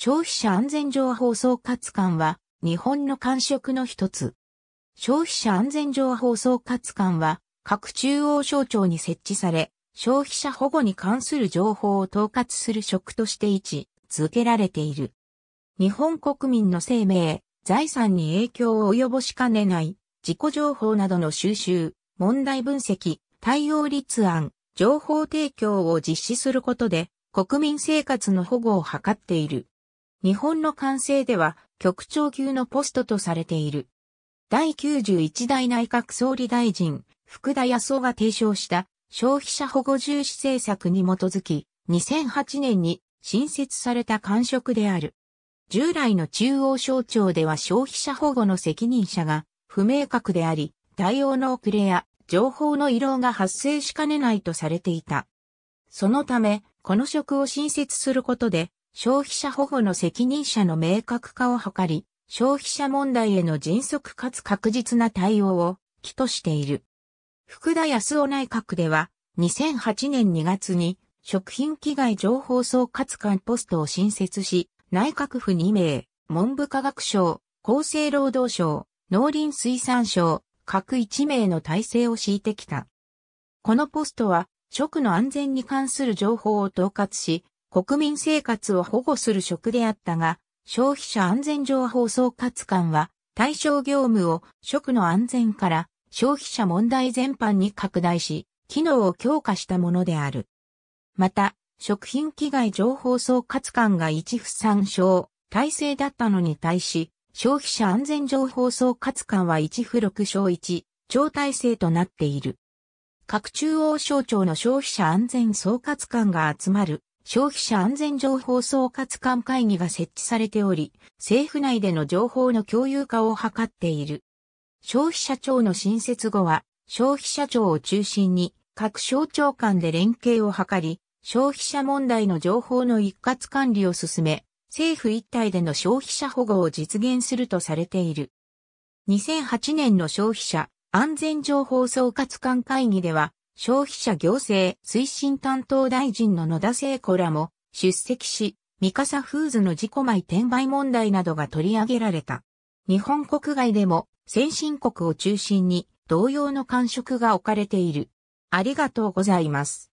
消費者安全情報総括官は日本の官職の一つ。消費者安全情報総括官は各中央省庁に設置され、消費者保護に関する情報を統括する職として位置続けられている。日本国民の生命、財産に影響を及ぼしかねない自己情報などの収集、問題分析、対応立案、情報提供を実施することで国民生活の保護を図っている。日本の官制では局長級のポストとされている。第91代内閣総理大臣、福田康夫が提唱した消費者保護重視政策に基づき、2008年に新設された官職である。従来の中央省庁では消費者保護の責任者が不明確であり、対応の遅れや情報の異論が発生しかねないとされていた。そのため、この職を新設することで、消費者保護の責任者の明確化を図り、消費者問題への迅速かつ確実な対応を、期としている。福田康夫内閣では、2008年2月に、食品危害情報総括官ポストを新設し、内閣府2名、文部科学省、厚生労働省、農林水産省、各1名の体制を敷いてきた。このポストは、食の安全に関する情報を統括し、国民生活を保護する職であったが、消費者安全情報総括官は対象業務を職の安全から消費者問題全般に拡大し、機能を強化したものである。また、食品危害情報総括官が一不三症体制だったのに対し、消費者安全情報総括官は一不六症一超体制となっている。各中央省庁の消費者安全総括官が集まる消費者安全情報総括官会議が設置されており、政府内での情報の共有化を図っている。消費者庁の新設後は、消費者庁を中心に各省庁間で連携を図り、消費者問題の情報の一括管理を進め、政府一体での消費者保護を実現するとされている。2008年の消費者安全情報総括官会議では、消費者行政推進担当大臣の野田聖子らも出席し、ミカサフーズの自己米転売問題などが取り上げられた。日本国外でも先進国を中心に同様の感触が置かれている。ありがとうございます。